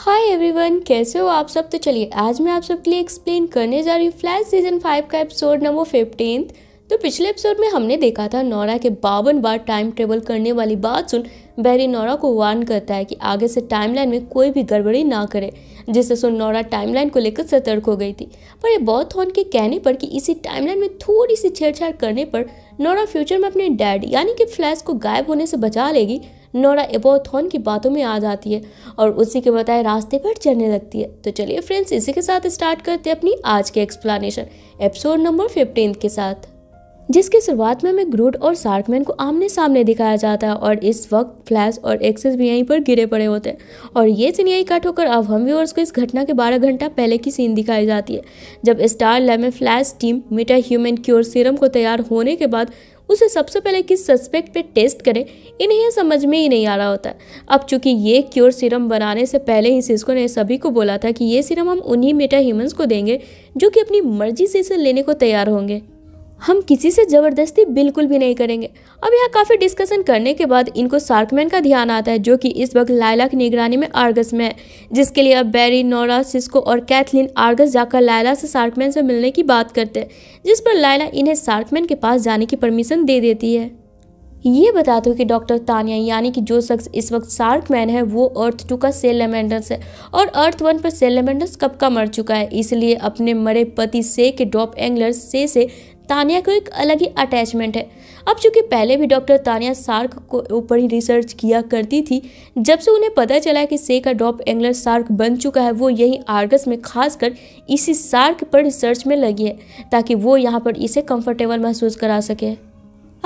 hi everyone कैसे हो आप सब तो चलिए आज मैं आप सबके लिए एक्सप्लेन करने जा रही हूँ फ्लैश सीजन फाइव का एपिसोड नंबर फिफ्टीन तो पिछले एपिसोड में हमने देखा था नौरा के बावन बार टाइम ट्रेवल करने वाली बात सुन बैरी नौरा को वार्न करता है कि आगे से टाइमलाइन में कोई भी गड़बड़ी ना करे जिससे सुन नौरा टाइमलाइन को लेकर सतर्क हो गई थी पर बहुत बॉथॉन के कहने पर कि इसी टाइमलाइन में थोड़ी सी छेड़छाड़ करने पर नौरा फ्यूचर में अपने डैड यानी कि फ्लैश को गायब होने से बचा लेगी नोरा एबोथॉन की बातों में आ जाती है और उसी के बताए रास्ते पर चलने लगती है तो चलिए फ्रेंड्स इसी के साथ स्टार्ट करते हैं अपनी आज के एक्सप्लानशन एपिसोड नंबर फिफ्टीन के साथ जिसके शुरुआत में हमें ग्रूड और सार्कमैन को आमने सामने दिखाया जाता है और इस वक्त फ्लैश और एक्सेस भी यहीं पर गिरे पड़े होते हैं और ये सीन यहीं कट होकर अब हम व्यूअर्स को इस घटना के 12 घंटा पहले की सीन दिखाई जाती है जब स्टार लैब में Flash team meta human cure serum को तैयार होने के बाद उसे सबसे पहले किस सस्पेक्ट पे टेस्ट करें इन्हें यह समझ में ही नहीं आ रहा होता अब चूंकि ये क्योर सीरम बनाने से पहले ही सिस्को ने सभी को बोला था कि ये सीरम हम उन्हीं मेटा ह्यूमंस को देंगे जो कि अपनी मर्जी से इसे लेने को तैयार होंगे हम किसी से ज़बरदस्ती बिल्कुल भी नहीं करेंगे अब यहाँ काफ़ी डिस्कशन करने के बाद इनको सार्कमैन का ध्यान आता है जो कि इस वक्त लायला की निगरानी में आर्गस में है जिसके लिए अब बैरी नोरा सिस्को और कैथलिन आर्गस जाकर लायला से सार्कमैन से मिलने की बात करते हैं जिस पर लायला इन्हें सार्कमैन के पास जाने की परमिशन दे देती है ये बताते हो कि डॉक्टर तानिया यानी कि जो शख्स इस वक्त शार्क मैन है वो अर्थ टू का सेल लेमेंडर्स है और अर्थ वन पर सेल लेमेंडर्स कब का मर चुका है इसलिए अपने मरे पति से के डॉप एंगलर से से तानिया को एक अलग ही अटैचमेंट है अब चूंकि पहले भी डॉक्टर तानिया सार्क को ऊपर ही रिसर्च किया करती थी जब से उन्हें पता चला कि से का डॉप एंगलर सार्क बन चुका है वो यही आर्गस में खासकर इसी सार्क पर रिसर्च में लगी है ताकि वो यहाँ पर इसे कंफर्टेबल महसूस करा सके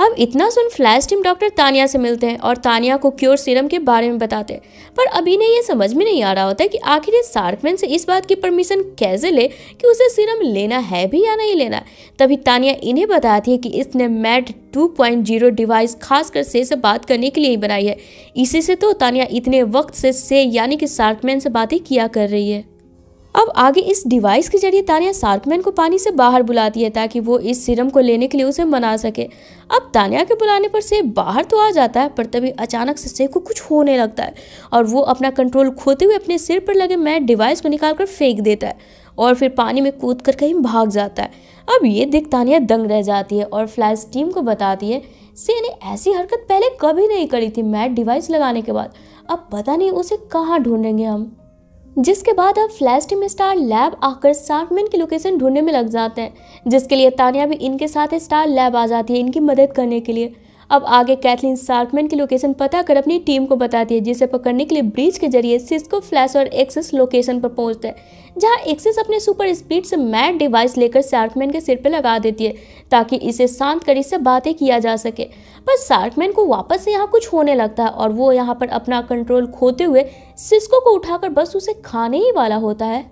अब इतना सुन फ्लैश टीम डॉक्टर तानिया से मिलते हैं और तानिया को क्योर सीरम के बारे में बताते हैं पर अभी ने यह समझ में नहीं आ रहा होता कि आखिर ये सार्कमैन से इस बात की परमिशन कैसे ले कि उसे सीरम लेना है भी या नहीं लेना तभी तानिया इन्हें बताती है कि इसने मैट 2.0 डिवाइस खासकर से से बात करने के लिए ही बनाई है इसी से तो तानिया इतने वक्त से से यानी कि सार्कमैन से बातें किया कर रही है अब आगे इस डिवाइस के जरिए तानिया सार्कमैन को पानी से बाहर बुलाती है ताकि वो इस सिरम को लेने के लिए उसे मना सके अब तानिया के बुलाने पर सेब बाहर तो आ जाता है पर तभी अचानक से सेब को कुछ होने लगता है और वो अपना कंट्रोल खोते हुए अपने सिर पर लगे मैट डिवाइस को निकाल कर फेंक देता है और फिर पानी में कूद कर कहीं भाग जाता है अब ये देख तानिया दंग रह जाती है और फ्लैश टीम को बताती है से ने ऐसी हरकत पहले कभी नहीं करी थी मैट डिवाइस लगाने के बाद अब पता नहीं उसे कहाँ ढूंढेंगे हम जिसके बाद अब फ्लैश टीम स्टार लैब आकर सार्टमैन की लोकेशन ढूंढने में लग जाते हैं जिसके लिए तानिया भी इनके साथ स्टार लैब आ जाती है इनकी मदद करने के लिए अब आगे कैथलीन सार्कमैन की लोकेशन पता कर अपनी टीम को बताती है जिसे पकड़ने के लिए ब्रिज के जरिए सिस्को फ्लैश और एक्सेस लोकेशन पर पहुंचते हैं जहाँ एक्सेस अपने सुपर स्पीड से मैड डिवाइस लेकर सार्कमैन के सिर पर लगा देती है ताकि इसे शांत कर इससे बातें किया जा सके पर सार्कमैन को वापस से यहाँ कुछ होने लगता है और वो यहाँ पर अपना कंट्रोल खोते हुए सिस्को को उठाकर बस उसे खाने ही वाला होता है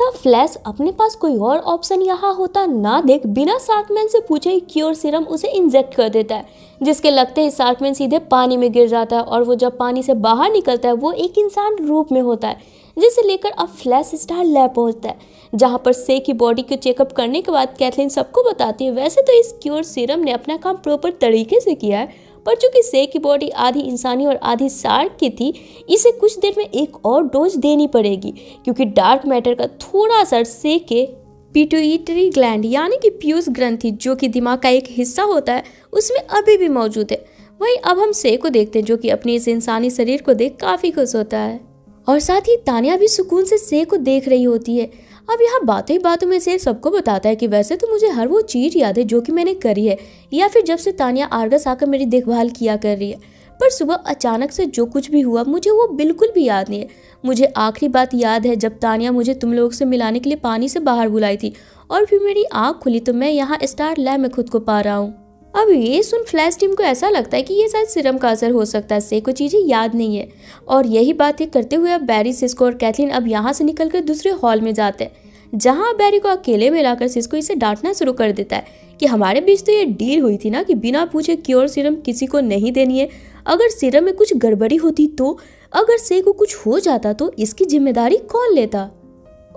तब फ्लैश अपने पास कोई और ऑप्शन यहाँ होता ना देख बिना शार्कमैन से पूछे ही क्योर सीरम उसे इंजेक्ट कर देता है जिसके लगते ही शार्कमैन सीधे पानी में गिर जाता है और वो जब पानी से बाहर निकलता है वो एक इंसान रूप में होता है जिसे लेकर अब फ्लैश स्टार लैब पहुँचता है जहाँ पर से की बॉडी को चेकअप करने के बाद कैथलिन सबको बताती है वैसे तो इस क्योर सीरम ने अपना काम प्रॉपर तरीके से किया है पर चूंकि से की बॉडी आधी इंसानी और आधी सार्क की थी इसे कुछ देर में एक और डोज देनी पड़ेगी क्योंकि डार्क मैटर का थोड़ा असर से के पिटोइटरी ग्लैंड यानी कि प्यूस ग्रंथि जो कि दिमाग का एक हिस्सा होता है उसमें अभी भी मौजूद है वहीं अब हम से को देखते हैं जो कि अपने इस इंसानी शरीर को देख काफ़ी खुश होता है और साथ ही तानिया भी सुकून से से को देख रही होती है अब यहाँ बातें ही बातों में से सबको बताता है कि वैसे तो मुझे हर वो चीज़ याद है जो कि मैंने करी है या फिर जब से तानिया आर्गस आकर मेरी देखभाल किया कर रही है पर सुबह अचानक से जो कुछ भी हुआ मुझे वो बिल्कुल भी याद नहीं है मुझे आखिरी बात याद है जब तानिया मुझे तुम लोग से मिलाने के लिए पानी से बाहर बुलाई थी और फिर मेरी आँख खुली तो मैं यहाँ स्टार लैब में खुद को पा रहा हूँ अब ये सुन फ्लैश टीम को ऐसा लगता है कि ये शायद सिरम का असर हो सकता है से को चीज़ें याद नहीं है और यही बातें करते हुए अब बैरी सिस्को और कैथलीन अब यहाँ से निकल कर दूसरे हॉल में जाते हैं जहाँ बैरी को अकेले में लाकर सिस्को इसे डांटना शुरू कर देता है कि हमारे बीच तो ये डील हुई थी ना कि बिना पूछे क्योर सिरम किसी को नहीं देनी है अगर सिरम में कुछ गड़बड़ी होती तो अगर से को कुछ हो जाता तो इसकी जिम्मेदारी कौन लेता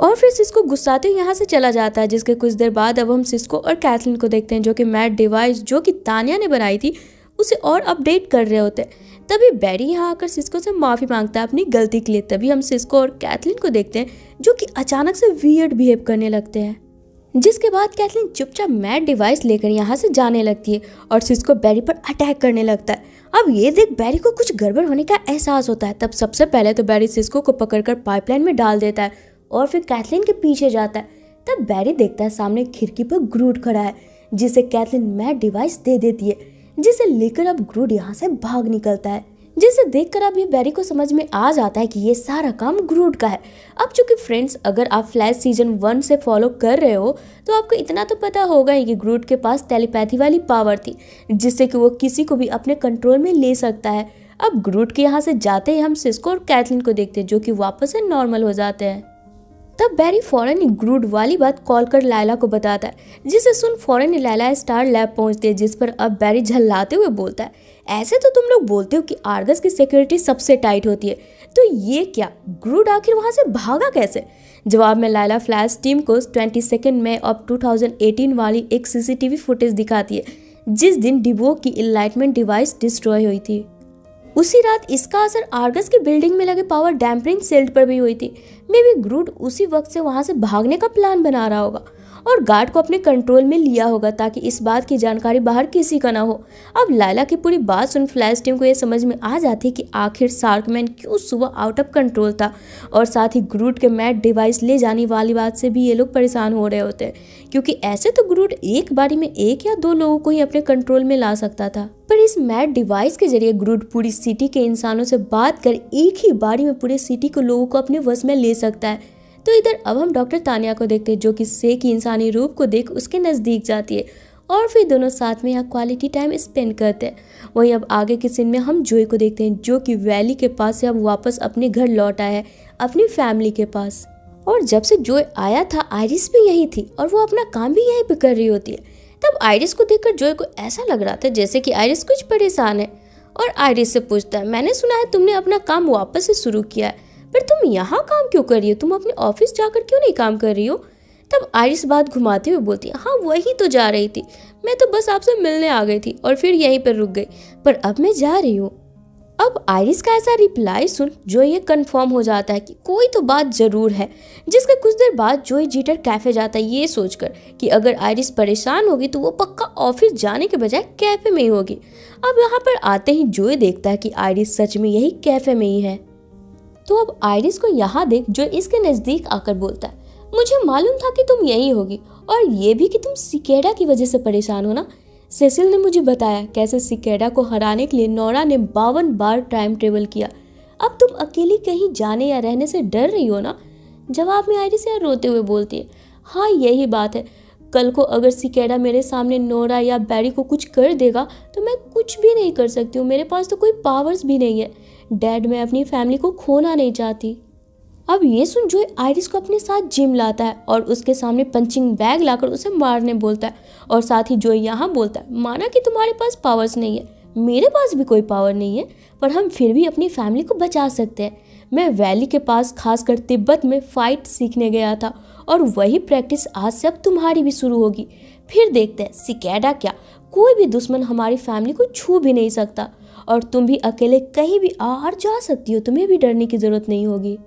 और फिर सिस्को गुस्साते हुए यहाँ से चला जाता है जिसके कुछ देर बाद अब हम सिस्को और कैथलिन को देखते हैं जो कि मैट डिवाइस जो कि तानिया ने बनाई थी उसे और अपडेट कर रहे होते हैं तभी बैरी यहाँ आकर सिस्को से माफ़ी मांगता है अपनी गलती के लिए तभी हम सिस्को और कैथलिन को देखते हैं जो कि अचानक से वियर्ड बिहेव करने लगते हैं जिसके बाद कैथलिन चुपचाप मैट डिवाइस लेकर यहाँ से जाने लगती है और सिस्को बैरी पर अटैक करने लगता है अब ये देख बैरी को कुछ गड़बड़ होने का एहसास होता है तब सबसे पहले तो बैरी सिस्को को पकड़कर पाइपलाइन में डाल देता है और फिर कैथलिन के पीछे जाता है तब बैरी देखता है सामने खिड़की पर ग्रूट खड़ा है जिसे कैथलिन मैट डिवाइस दे देती है जिसे लेकर अब ग्रूट यहाँ से भाग निकलता है जिसे देखकर अब ये बैरी को समझ में आ जाता है कि ये सारा काम ग्रूट का है अब चूंकि फ्रेंड्स अगर आप फ्लैश सीजन वन से फॉलो कर रहे हो तो आपको इतना तो पता होगा ही कि ग्रूट के पास टेलीपैथी वाली पावर थी जिससे कि वो किसी को भी अपने कंट्रोल में ले सकता है अब ग्रूट के यहाँ से जाते ही हम सिस्को और कैथलिन को देखते हैं जो कि वापस से नॉर्मल हो जाते हैं तब बैरी फ़ौरन ही ग्रूड वाली बात कॉल कर लाइला को बताता है जिसे सुन फ़ौरन ही लाइला स्टार लैब पहुंचती है जिस पर अब बैरी झल्लाते हुए बोलता है ऐसे तो तुम लोग बोलते हो कि आर्गस की सिक्योरिटी सबसे टाइट होती है तो ये क्या ग्रूड आखिर वहाँ से भागा कैसे जवाब में लाइला फ्लैश टीम को twenty second May of two वाली एक सीसीटीवी फुटेज दिखाती है जिस दिन डिबो की इलाइटमेंट डिवाइस डिस्ट्रॉय हुई थी उसी रात इसका असर आर्गस की बिल्डिंग में लगे पावर डैम्परिंग सेल्ट पर भी हुई थी मे बी ग्रूड उसी वक्त से वहाँ से भागने का प्लान बना रहा होगा और गार्ड को अपने कंट्रोल में लिया होगा ताकि इस बात की जानकारी बाहर किसी का ना हो अब लाला की पूरी बात सुन फ्लैश टीम को यह समझ में आ जाती कि आखिर सार्कमैन क्यों सुबह आउट ऑफ कंट्रोल था और साथ ही ग्रूट के मैट डिवाइस ले जाने वाली बात से भी ये लोग परेशान हो रहे होते क्योंकि ऐसे तो ग्रूट एक बारी में एक या दो लोगों को ही अपने कंट्रोल में ला सकता था पर इस मैट डिवाइस के जरिए ग्रूट पूरी सिटी के इंसानों से बात कर एक ही बारी में पूरे सिटी को लोगों को अपने वश में ले सकता है तो इधर अब हम डॉक्टर तानिया को देखते हैं जो कि से की इंसानी रूप को देख उसके नज़दीक जाती है और फिर दोनों साथ में यहाँ क्वालिटी टाइम स्पेंड करते हैं वहीं अब आगे के सीन में हम जोए को देखते हैं जो कि वैली के पास से अब वापस अपने घर लौट आया है अपनी फैमिली के पास और जब से जोय आया था आयरिस भी यहीं थी और वो अपना काम भी यहीं पर कर रही होती है तब आयरिस को देखकर जोय को ऐसा लग रहा था जैसे कि आयरिस कुछ परेशान है और आयरिस से पूछता है मैंने सुना है तुमने अपना काम वापस से शुरू किया है पर तुम यहाँ काम क्यों कर रही हो तुम अपने ऑफिस जाकर क्यों नहीं काम कर रही हो तब आयरिस बात घुमाते हुए बोलती हाँ वही तो जा रही थी मैं तो बस आपसे मिलने आ गई थी और फिर यहीं पर रुक गई पर अब मैं जा रही हूँ अब आयरिस का ऐसा रिप्लाई सुन जो ये कन्फर्म हो जाता है कि कोई तो बात ज़रूर है जिसके कुछ देर बाद जोई जीटर कैफ़े जाता है ये सोचकर कि अगर आयरिस परेशान होगी तो वो पक्का ऑफिस जाने के बजाय कैफ़े में ही होगी अब यहाँ पर आते ही जोए देखता है कि आयरिस सच में यही कैफ़े में ही है तो अब आयरिस को यहाँ देख जो इसके नज़दीक आकर बोलता है मुझे मालूम था कि तुम यही होगी और ये भी कि तुम सिकेडा की वजह से परेशान हो ना सेसिल ने मुझे बताया कैसे सिकेडा को हराने के लिए नौरा ने बावन बार टाइम ट्रेवल किया अब तुम अकेली कहीं जाने या रहने से डर रही हो ना जवाब में आयरिस यार रोते हुए बोलती है हाँ यही बात है कल को अगर सिकेडा मेरे सामने नोरा या बैरी को कुछ कर देगा तो मैं कुछ भी नहीं कर सकती हूँ मेरे पास तो कोई पावर्स भी नहीं है डैड मैं अपनी फैमिली को खोना नहीं चाहती अब ये सुन जो आयरिस को अपने साथ जिम लाता है और उसके सामने पंचिंग बैग लाकर उसे मारने बोलता है और साथ ही जो यहाँ बोलता है माना कि तुम्हारे पास पावर्स नहीं है मेरे पास भी कोई पावर नहीं है पर हम फिर भी अपनी फैमिली को बचा सकते हैं मैं वैली के पास खासकर तिब्बत में फ़ाइट सीखने गया था और वही प्रैक्टिस आज से अब तुम्हारी भी शुरू होगी फिर देखते हैं सिकेडा क्या कोई भी दुश्मन हमारी फैमिली को छू भी नहीं सकता और तुम भी अकेले कहीं भी आ और जा सकती हो तुम्हें भी डरने की ज़रूरत नहीं होगी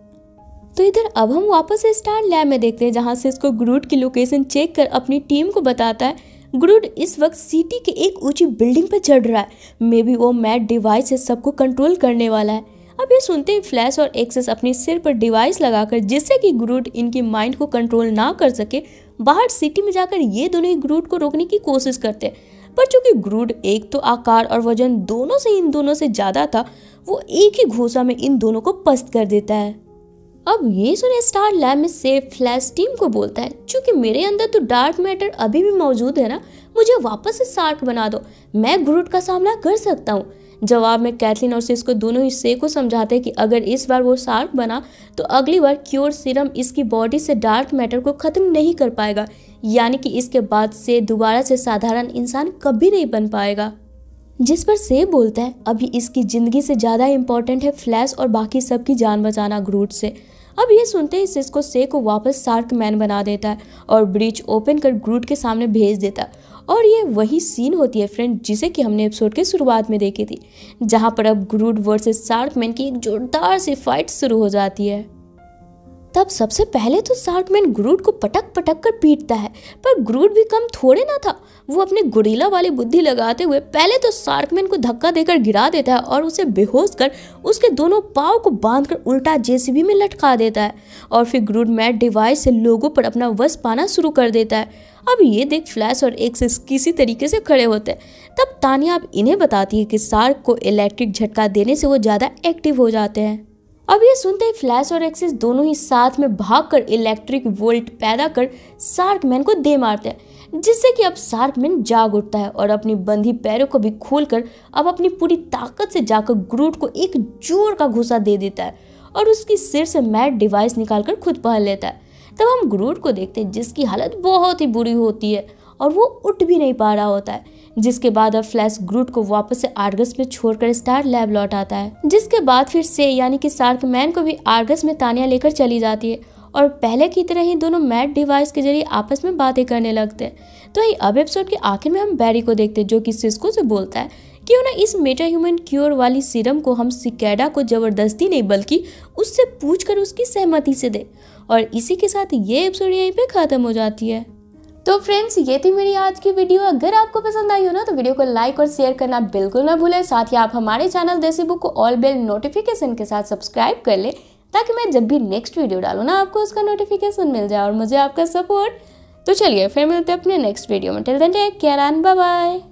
तो इधर अब हम वापस स्टार लैब में देखते हैं जहाँ से इसको ग्रूड की लोकेशन चेक कर अपनी टीम को बताता है ग्रूड इस वक्त सिटी के एक ऊंची बिल्डिंग पर चढ़ रहा है मे बी वो मैट डिवाइस से सबको कंट्रोल करने वाला है अब ये सुनते ही फ्लैश और एक्सेस अपने सिर पर डिवाइस लगाकर जिससे कि ग्रूड इनके माइंड को कंट्रोल ना कर सके बाहर सिटी में जाकर ये दोनों ही ग्रूड को रोकने की कोशिश करते हैं पर चूंकि ग्रूड एक तो आकार और वजन दोनों से इन दोनों से ज़्यादा था वो एक ही घोसा में इन दोनों को पस्त कर देता है अब ये सुने स्टार लैब से फ्लैश टीम को बोलता है क्योंकि मेरे अंदर तो डार्क मैटर अभी भी मौजूद है ना मुझे वापस से सार्क बना दो मैं ग्रूड का सामना कर सकता हूँ जवाब में कैथलिन और सिस्को दोनों ही से को समझाते हैं कि अगर इस बार वो शार्क बना तो अगली बार क्योर सीरम इसकी बॉडी से डार्क मैटर को ख़त्म नहीं कर पाएगा यानी कि इसके बाद से दोबारा से साधारण इंसान कभी नहीं बन पाएगा जिस पर से बोलता है अभी इसकी ज़िंदगी से ज़्यादा इंपॉर्टेंट है फ्लैश और बाकी सब की जान बचाना ग्रूट से अब ये सुनते ही सिस्को से को वापस सार्क मैन बना देता है और ब्रिज ओपन कर ग्रूट के सामने भेज देता है और ये वही सीन होती है फ्रेंड जिसे कि हमने एपिसोड के शुरुआत में देखी थी जहाँ पर अब ग्रूड वर्सेस शार्कमैन की एक जोरदार सी फाइट शुरू हो जाती है तब सबसे पहले तो शार्कमैन ग्रूट को पटक पटक कर पीटता है पर ग्रूट भी कम थोड़े ना था वो अपने गुरीला वाली बुद्धि लगाते हुए पहले तो शार्कमैन को धक्का देकर गिरा देता है और उसे बेहोश कर उसके दोनों पाव को बांध कर उल्टा जेसीबी में लटका देता है और फिर ग्रूट मैट डिवाइस से लोगों पर अपना वश पाना शुरू कर देता है अब ये देख फ्लैश और से किसी तरीके से खड़े होते हैं तब तानिया अब इन्हें बताती है कि सार्क को इलेक्ट्रिक झटका देने से वो ज़्यादा एक्टिव हो जाते हैं अब ये सुनते ही फ्लैश और एक्सिस दोनों ही साथ में भागकर इलेक्ट्रिक वोल्ट पैदा कर सार्कमैन को दे मारते हैं जिससे कि अब सार्कमैन जाग उठता है और अपनी बंधी पैरों को भी खोलकर अब अपनी पूरी ताकत से जाकर ग्रूट को एक जोर का घुसा दे देता है और उसकी सिर से मैट डिवाइस निकालकर खुद पहन लेता है तब हम ग्रूट को देखते हैं जिसकी हालत बहुत ही बुरी होती है और वो उठ भी नहीं पा रहा होता है जिसके बाद अब फ्लैश ग्रुट को वापस से आर्गस में छोड़कर स्टार लैब लौट आता है जिसके बाद फिर से यानी कि सार्क मैन को भी आर्गस में तानिया लेकर चली जाती है और पहले की तरह ही दोनों मैट डिवाइस के जरिए आपस में बातें करने लगते हैं तो यही अब एपिसोड के आखिर में हम बैरी को देखते हैं जो कि सिस्को से बोलता है कि उन्हें इस मेटा ह्यूमन क्योर वाली सीरम को हम सिकेडा को ज़बरदस्ती नहीं बल्कि उससे पूछ कर उसकी सहमति से दे और इसी के साथ ये एपिसोड यहीं पे ख़त्म हो जाती है तो फ्रेंड्स ये थी मेरी आज की वीडियो अगर आपको पसंद आई हो ना तो वीडियो को लाइक और शेयर करना बिल्कुल ना भूलें साथ ही आप हमारे चैनल देसी बुक को ऑल बेल नोटिफिकेशन के साथ सब्सक्राइब कर लें ताकि मैं जब भी नेक्स्ट वीडियो डालूँ ना आपको उसका नोटिफिकेशन मिल जाए और मुझे आपका सपोर्ट तो चलिए फिर मिलते हैं अपने नेक्स्ट वीडियो में till then take care and bye